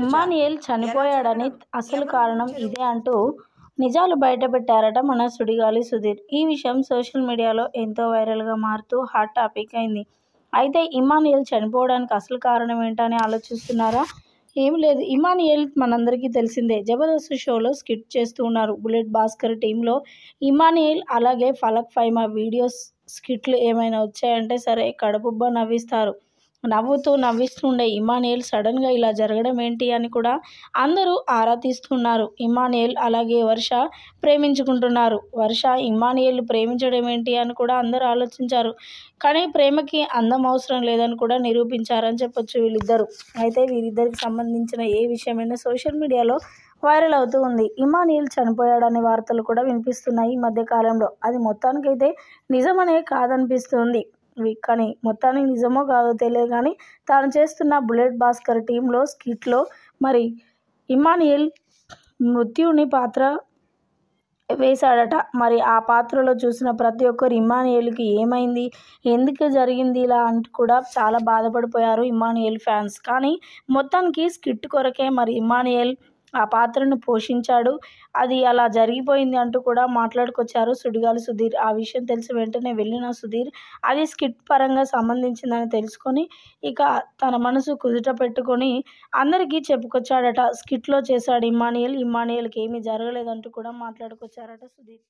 Emmanuel చనిపోయాడని అసలు కారణం ఇదే అంటూ నిజాలు బయటపెట్టారట మన సుడిగాలి సుధీర్ ఈ విషయం సోషల్ మీడియాలో ఎంతో వైరల్గా మారుతూ హాట్ టాపిక్ అయింది అయితే ఇమానియల్ చనిపోవడానికి అసలు కారణం ఏంటని ఆలోచిస్తున్నారా ఏం లేదు ఇమానియల్ మనందరికీ తెలిసిందే జబర్దస్త్ షోలో స్కిట్ చేస్తూ ఉన్నారు బుల్లెట్ భాస్కర్ టీంలో ఇమానియల్ అలాగే ఫలక్ ఫైమా వీడియోస్ స్కిట్లు ఏమైనా వచ్చాయంటే సరే కడుపుబ్బ నవ్విస్తారు నవ్వుతూ నవ్విస్తుండే ఇమానియల్ సడన్గా ఇలా జరగడం ఏంటి అని కూడా అందరూ ఆరా తీస్తున్నారు ఇమానియల్ అలాగే వర్ష ప్రేమించుకుంటున్నారు వర్ష ఇమానియల్ ప్రేమించడం ఏంటి అని కూడా అందరూ ఆలోచించారు కానీ ప్రేమకి అందం అవసరం లేదని కూడా నిరూపించారని చెప్పొచ్చు వీళ్ళిద్దరు అయితే వీరిద్దరికి సంబంధించిన ఏ విషయమైనా సోషల్ మీడియాలో వైరల్ అవుతూ ఉంది ఇమానియల్ చనిపోయాడనే వార్తలు కూడా వినిపిస్తున్నాయి ఈ మధ్యకాలంలో అది మొత్తానికైతే నిజమనే కాదనిపిస్తుంది కానీ మొత్తాన్ని నిజమో కాదో తెలియదు కానీ తాను చేస్తున్న బుల్లెట్ భాస్కర్ టీంలో స్కిట్లో మరి ఇమానియల్ మృత్యుని పాత్ర వేశాడట మరి ఆ పాత్రలో చూసిన ప్రతి ఒక్కరు ఇమానియల్కి ఏమైంది ఎందుకు జరిగింది ఇలా అంటూ కూడా చాలా బాధపడిపోయారు ఇమానియల్ ఫ్యాన్స్ కానీ మొత్తానికి స్కిట్ కొరకే మరి ఇమానియల్ ఆ పాత్రను పోషించాడు అది అలా జరిగిపోయింది అంటూ కూడా మాట్లాడుకొచ్చారు సుడిగాలి సుధీర్ ఆ విషయం తెలిసి వెంటనే వెళ్ళిన సుధీర్ అది స్కిట్ పరంగా సంబంధించిందని తెలుసుకొని ఇక తన మనసు కుదుట పెట్టుకొని అందరికీ చెప్పుకొచ్చాడట స్కిట్లో చేశాడు ఇమ్మానియల్ ఇమానియల్కి ఏమీ జరగలేదంటూ కూడా మాట్లాడుకొచ్చారట సుధీర్